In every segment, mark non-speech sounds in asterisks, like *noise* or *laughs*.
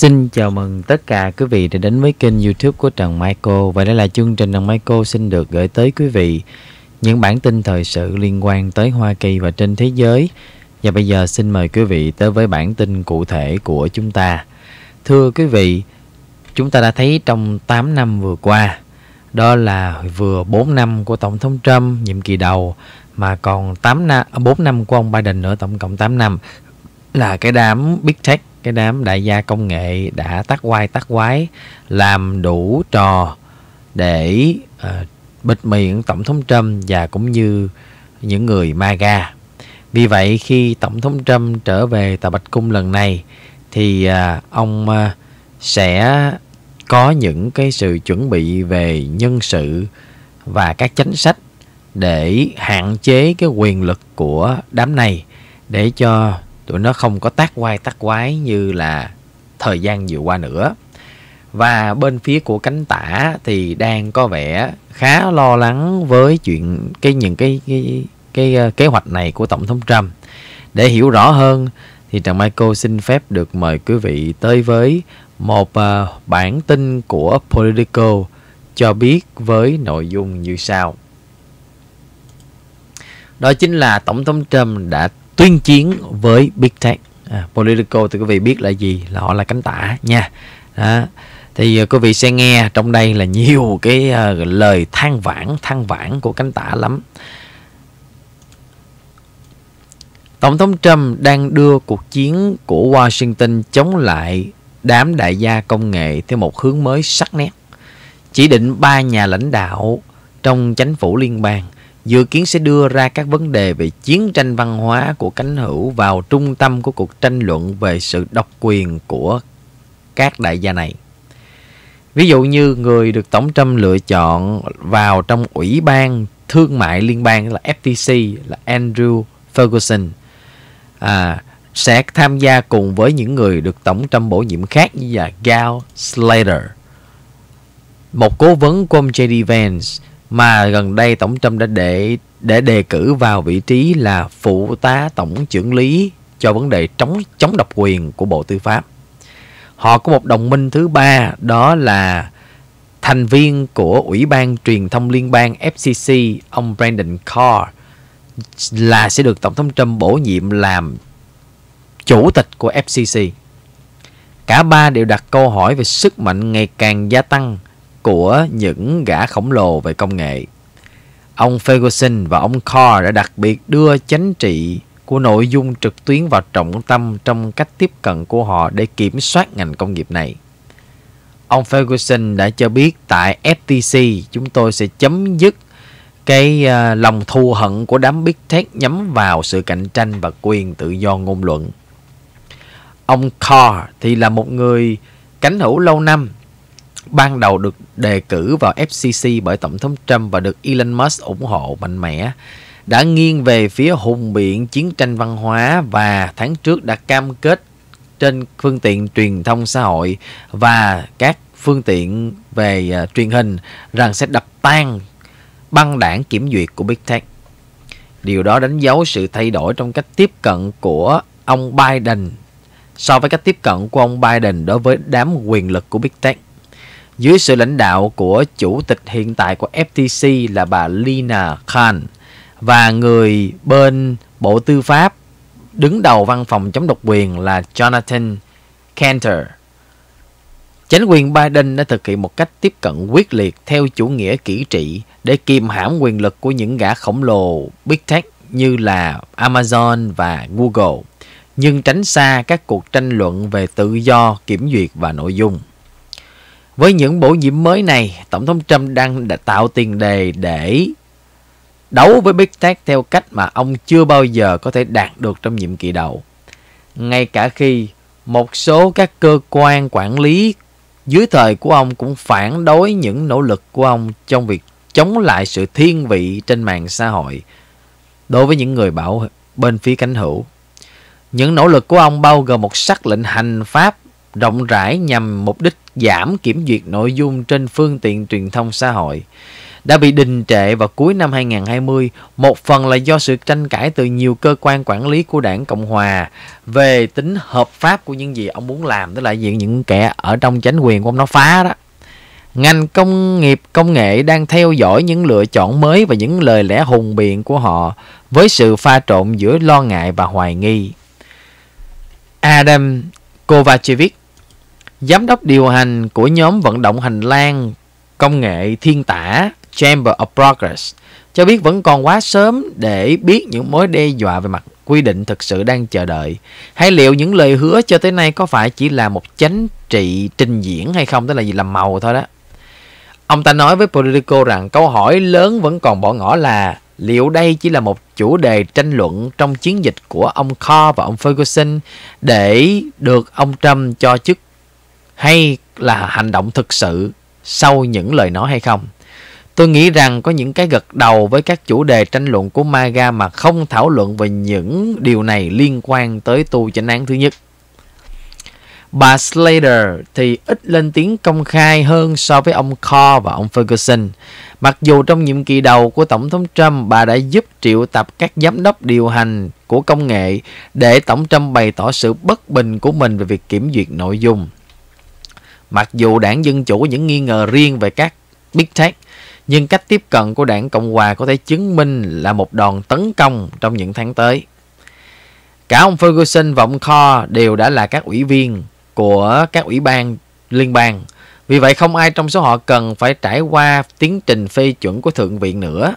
Xin chào mừng tất cả quý vị đã đến với kênh youtube của Trần Michael Và đây là chương trình Trần Michael xin được gửi tới quý vị những bản tin thời sự liên quan tới Hoa Kỳ và trên thế giới Và bây giờ xin mời quý vị tới với bản tin cụ thể của chúng ta Thưa quý vị, chúng ta đã thấy trong 8 năm vừa qua Đó là vừa 4 năm của Tổng thống Trump nhiệm kỳ đầu Mà còn 8 năm, 4 năm của ông Biden nữa, tổng cộng 8 năm Là cái đám Big Tech cái đám đại gia công nghệ đã tắt quay tắt quái làm đủ trò để uh, bịt miệng tổng thống Trump và cũng như những người MAGA. Vì vậy khi tổng thống Trump trở về tại Bạch Cung lần này thì uh, ông uh, sẽ có những cái sự chuẩn bị về nhân sự và các chính sách để hạn chế cái quyền lực của đám này để cho tụi nó không có tác quay tác quái như là thời gian vừa qua nữa và bên phía của cánh tả thì đang có vẻ khá lo lắng với chuyện cái những cái cái, cái, uh, kế hoạch này của tổng thống Trump để hiểu rõ hơn thì Trần Michael xin phép được mời quý vị tới với một uh, bản tin của Politico cho biết với nội dung như sau. Đó chính là Tổng thống Trump đã tuyên chiến với Big Tech. À, political thì quý vị biết là gì? Là họ là cánh tả nha. Đó. Thì uh, quý vị sẽ nghe trong đây là nhiều cái uh, lời than vãn, than vãn của cánh tả lắm. Tổng thống Trump đang đưa cuộc chiến của Washington chống lại đám đại gia công nghệ theo một hướng mới sắc nét. Chỉ định ba nhà lãnh đạo trong chính phủ liên bang – dự kiến sẽ đưa ra các vấn đề về chiến tranh văn hóa của cánh hữu vào trung tâm của cuộc tranh luận về sự độc quyền của các đại gia này. Ví dụ như người được Tổng Trump lựa chọn vào trong Ủy ban Thương mại Liên bang là FTC là Andrew Ferguson à, sẽ tham gia cùng với những người được Tổng Trump bổ nhiệm khác như là Gal Slater, một cố vấn của ông J.D. Vance mà gần đây Tổng Trump đã để để đề cử vào vị trí là phụ tá tổng trưởng lý cho vấn đề chống chống độc quyền của Bộ Tư pháp. Họ có một đồng minh thứ ba đó là thành viên của Ủy ban Truyền thông Liên bang FCC ông Brandon Carr là sẽ được Tổng thống Trump bổ nhiệm làm chủ tịch của FCC. Cả ba đều đặt câu hỏi về sức mạnh ngày càng gia tăng của những gã khổng lồ về công nghệ. Ông Ferguson và ông Carr đã đặc biệt đưa chánh trị của nội dung trực tuyến vào trọng tâm trong cách tiếp cận của họ để kiểm soát ngành công nghiệp này. Ông Ferguson đã cho biết tại FTC chúng tôi sẽ chấm dứt cái ờ, lòng thù hận của đám Big Tech nhắm vào sự cạnh tranh và quyền tự do ngôn luận. Ông Carr thì là một người cánh hữu lâu năm ban đầu được đề cử vào FCC bởi Tổng thống Trump và được Elon Musk ủng hộ mạnh mẽ đã nghiêng về phía hùng biện chiến tranh văn hóa và tháng trước đã cam kết trên phương tiện truyền thông xã hội và các phương tiện về uh, truyền hình rằng sẽ đập tan băng đảng kiểm duyệt của Big Tech. Điều đó đánh dấu sự thay đổi trong cách tiếp cận của ông Biden so với cách tiếp cận của ông Biden đối với đám quyền lực của Big Tech dưới sự lãnh đạo của chủ tịch hiện tại của FTC là bà Lina Khan và người bên Bộ Tư pháp đứng đầu văn phòng chống độc quyền là Jonathan Cantor. Chính quyền Biden đã thực hiện một cách tiếp cận quyết liệt theo chủ nghĩa kỹ trị để kiềm hãm quyền lực của những gã khổng lồ Big Tech như là Amazon và Google, nhưng tránh xa các cuộc tranh luận về tự do, kiểm duyệt và nội dung. Với những bổ nhiệm mới này, Tổng thống Trump đang đã tạo tiền đề để đấu với Big Tech theo cách mà ông chưa bao giờ có thể đạt được trong nhiệm kỳ đầu. Ngay cả khi một số các cơ quan quản lý dưới thời của ông cũng phản đối những nỗ lực của ông trong việc chống lại sự thiên vị trên mạng xã hội đối với những người bảo bên phía cánh hữu. Những nỗ lực của ông bao gồm một sắc lệnh hành pháp rộng rãi nhằm mục đích giảm kiểm duyệt nội dung trên phương tiện truyền thông xã hội đã bị đình trệ vào cuối năm 2020, một phần là do sự tranh cãi từ nhiều cơ quan quản lý của Đảng Cộng hòa về tính hợp pháp của những gì ông muốn làm, tức là diện những kẻ ở trong chính quyền của ông nó phá đó. Ngành công nghiệp công nghệ đang theo dõi những lựa chọn mới và những lời lẽ hùng biện của họ với sự pha trộn giữa lo ngại và hoài nghi. Adam Kovacevic Giám đốc điều hành của nhóm vận động hành lang công nghệ thiên tả Chamber of Progress cho biết vẫn còn quá sớm để biết những mối đe dọa về mặt quy định thực sự đang chờ đợi hay liệu những lời hứa cho tới nay có phải chỉ là một chánh trị trình diễn hay không tức là gì làm màu thôi đó ông ta nói với politico rằng câu hỏi lớn vẫn còn bỏ ngỏ là liệu đây chỉ là một chủ đề tranh luận trong chiến dịch của ông Carr và ông Ferguson để được ông Trump cho chức hay là hành động thực sự sau những lời nói hay không. Tôi nghĩ rằng có những cái gật đầu với các chủ đề tranh luận của MAGA mà không thảo luận về những điều này liên quan tới tu chánh án thứ nhất. Bà Slater thì ít lên tiếng công khai hơn so với ông Carr và ông Ferguson. Mặc dù trong nhiệm kỳ đầu của Tổng thống Trump, bà đã giúp triệu tập các giám đốc điều hành của công nghệ để Tổng Trump bày tỏ sự bất bình của mình về việc kiểm duyệt nội dung. Mặc dù đảng Dân Chủ những nghi ngờ riêng về các Big Tech, nhưng cách tiếp cận của đảng Cộng Hòa có thể chứng minh là một đòn tấn công trong những tháng tới. Cả ông Ferguson và ông Kho đều đã là các ủy viên của các ủy ban liên bang. Vì vậy không ai trong số họ cần phải trải qua tiến trình phê chuẩn của Thượng viện nữa.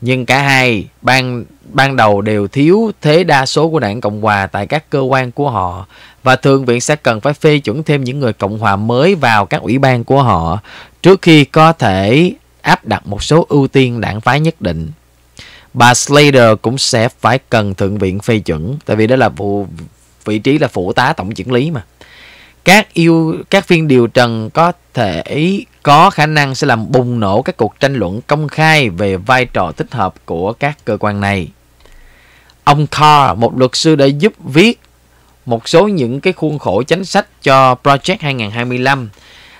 Nhưng cả hai ban ban đầu đều thiếu thế đa số của đảng Cộng Hòa tại các cơ quan của họ và Thượng viện sẽ cần phải phê chuẩn thêm những người Cộng hòa mới vào các ủy ban của họ trước khi có thể áp đặt một số ưu tiên đảng phái nhất định. Bà Slater cũng sẽ phải cần Thượng viện phê chuẩn, tại vì đó là vụ vị trí là phụ tá tổng chưởng lý mà. Các yêu các phiên điều trần có thể có khả năng sẽ làm bùng nổ các cuộc tranh luận công khai về vai trò thích hợp của các cơ quan này. Ông Carr, một luật sư đã giúp viết một số những cái khuôn khổ chính sách cho Project 2025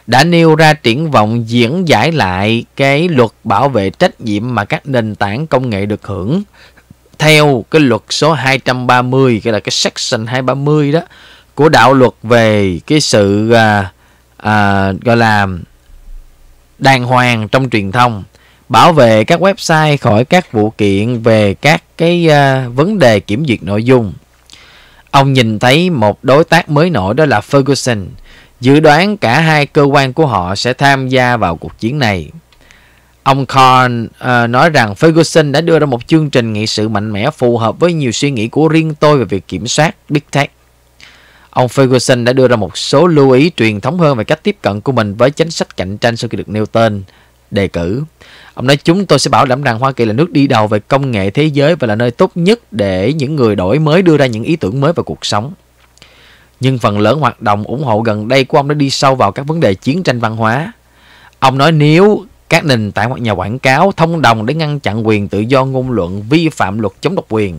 đã nêu ra triển vọng diễn giải lại cái luật bảo vệ trách nhiệm mà các nền tảng công nghệ được hưởng theo cái luật số 230 cái là cái section 230 đó của đạo luật về cái sự à, à, gọi là đàng hoàng trong truyền thông bảo vệ các website khỏi các vụ kiện về các cái à, vấn đề kiểm duyệt nội dung Ông nhìn thấy một đối tác mới nổi đó là Ferguson, dự đoán cả hai cơ quan của họ sẽ tham gia vào cuộc chiến này. Ông Khan uh, ờ, nói rằng Ferguson đã đưa ra một chương trình nghị sự mạnh mẽ phù hợp với nhiều suy nghĩ của riêng tôi về việc kiểm soát Big Tech. Ông Ferguson đã đưa ra một số lưu ý truyền thống hơn về cách tiếp cận của mình với chính sách cạnh tranh sau khi được nêu tên đề cử. Ông nói chúng tôi sẽ bảo đảm rằng Hoa Kỳ là nước đi đầu về công nghệ thế giới và là nơi tốt nhất để những người đổi mới đưa ra những ý tưởng mới về cuộc sống. Nhưng phần lớn hoạt động ủng hộ gần đây của ông đã đi sâu vào các vấn đề chiến tranh văn hóa. Ông nói nếu các nền tảng hoặc nhà quảng cáo thông đồng để ngăn chặn quyền tự do ngôn luận vi phạm luật chống độc quyền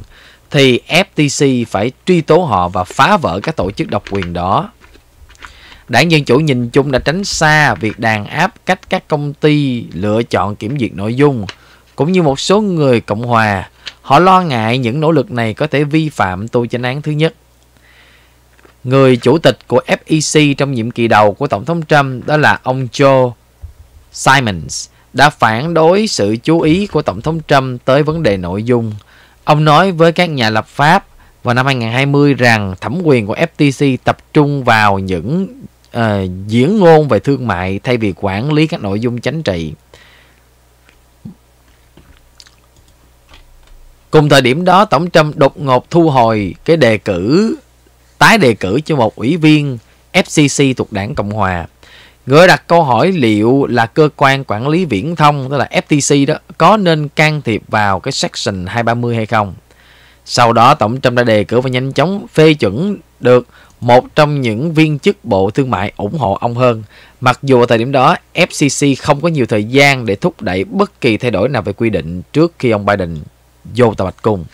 thì FTC phải truy tố họ và phá vỡ các tổ chức độc quyền đó. Đảng Dân Chủ nhìn chung đã tránh xa việc đàn áp cách các công ty lựa chọn kiểm duyệt nội dung, cũng như một số người Cộng Hòa. Họ lo ngại những nỗ lực này có thể vi phạm tu chánh án thứ nhất. Người chủ tịch của FEC trong nhiệm kỳ đầu của Tổng thống Trump đó là ông Joe Simons đã phản đối sự chú ý của Tổng thống Trump tới vấn đề nội dung. Ông nói với các nhà lập pháp vào năm 2020 rằng thẩm quyền của FTC tập trung vào những uh, diễn ngôn về thương mại thay vì quản lý các nội dung chính trị cùng thời điểm đó tổng trump đột ngột thu hồi cái đề cử tái đề cử cho một ủy viên fcc thuộc đảng cộng hòa người đặt câu hỏi liệu là cơ quan quản lý viễn thông tức là ftc đó có nên can thiệp vào cái section 230 hay không sau đó tổng trump đã đề cử và nhanh chóng phê chuẩn được một trong những viên chức Bộ Thương mại ủng hộ ông hơn. Mặc dù ở thời điểm đó, FCC không có nhiều thời gian để thúc đẩy bất kỳ thay đổi nào về quy định trước khi ông Biden vô tòa bạch cung.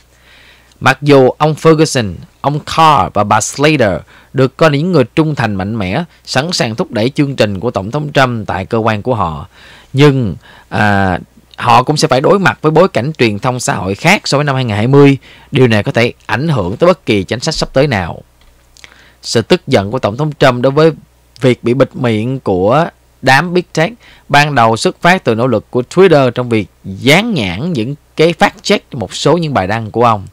Mặc dù ông Ferguson, ông Carr và bà Slater được coi những người trung thành mạnh mẽ, sẵn sàng thúc đẩy chương trình của Tổng thống Trump tại cơ quan của họ, nhưng à, họ cũng sẽ phải đối mặt với bối cảnh truyền thông xã hội khác so với năm 2020. Điều này có thể ảnh hưởng tới bất kỳ chính sách sắp tới nào. Sự tức giận của Tổng thống Trump đối với việc bị bịt miệng của đám Big Tech ban đầu xuất phát từ nỗ lực của Twitter trong việc dán nhãn những cái phát check một số những bài đăng của ông.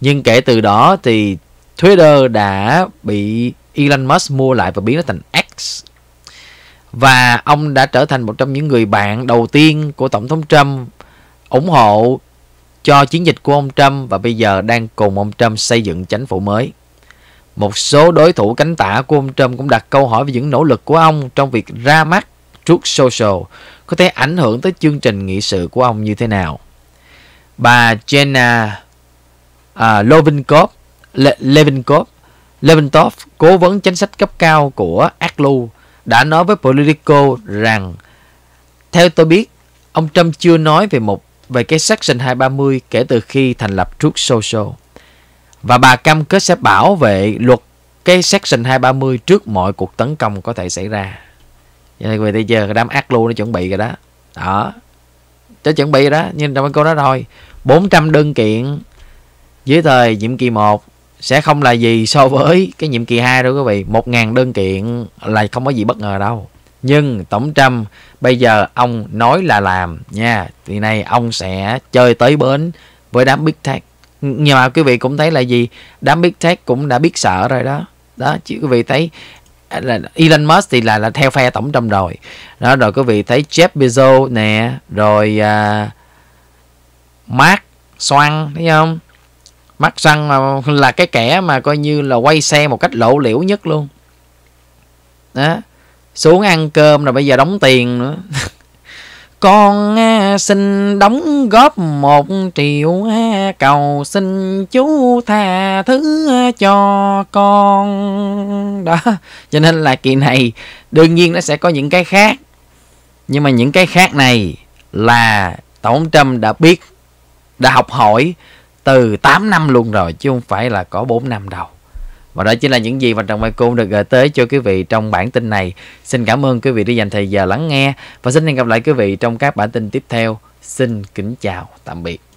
Nhưng kể từ đó thì Twitter đã bị Elon Musk mua lại và biến nó thành X. Và ông đã trở thành một trong những người bạn đầu tiên của Tổng thống Trump ủng hộ cho chiến dịch của ông Trump và bây giờ đang cùng ông Trump xây dựng chính phủ mới. Một số đối thủ cánh tả của ông Trump cũng đặt câu hỏi về những nỗ lực của ông trong việc ra mắt Truth Social có thể ảnh hưởng tới chương trình nghị sự của ông như thế nào. Bà Jenna Levinkov à, Levinkov Levinkov, cố vấn chính sách cấp cao của ACLU, đã nói với Politico rằng theo tôi biết, ông Trump chưa nói về một về cái section 230 kể từ khi thành lập Truth Social. Và bà cam kết sẽ bảo vệ luật cái section 230 trước mọi cuộc tấn công có thể xảy ra. Vậy thì giờ đám ác lưu nó chuẩn bị rồi đó. Đó. Nó chuẩn bị rồi đó, nhưng trong cô đó thôi. 400 đơn kiện dưới thời nhiệm kỳ 1 sẽ không là gì so với cái nhiệm kỳ 2 đâu quý vị. 1.000 đơn kiện là không có gì bất ngờ đâu. Nhưng Tổng Trump bây giờ ông nói là làm nha. Thì này ông sẽ chơi tới bến với đám Big Tech nhưng mà quý vị cũng thấy là gì đám big tech cũng đã biết sợ rồi đó đó chứ quý vị thấy à, là Elon Musk thì là là theo phe tổng trump rồi đó rồi quý vị thấy Jeff Bezos nè rồi uh, Mark Xoan thấy không Mark Xoan là, *laughs* là cái kẻ mà coi như là quay xe một cách lộ liễu nhất luôn đó xuống ăn cơm rồi bây giờ đóng tiền nữa *laughs* con à, xin đóng góp một triệu à, cầu xin chú tha thứ à, cho con đó cho nên là kỳ này đương nhiên nó sẽ có những cái khác nhưng mà những cái khác này là tổng trâm đã biết đã học hỏi từ 8 năm luôn rồi chứ không phải là có 4 năm đâu và đó chính là những gì mà Trần Mai Côn được gửi tới cho quý vị trong bản tin này. Xin cảm ơn quý vị đã dành thời giờ lắng nghe và xin hẹn gặp lại quý vị trong các bản tin tiếp theo. Xin kính chào, tạm biệt.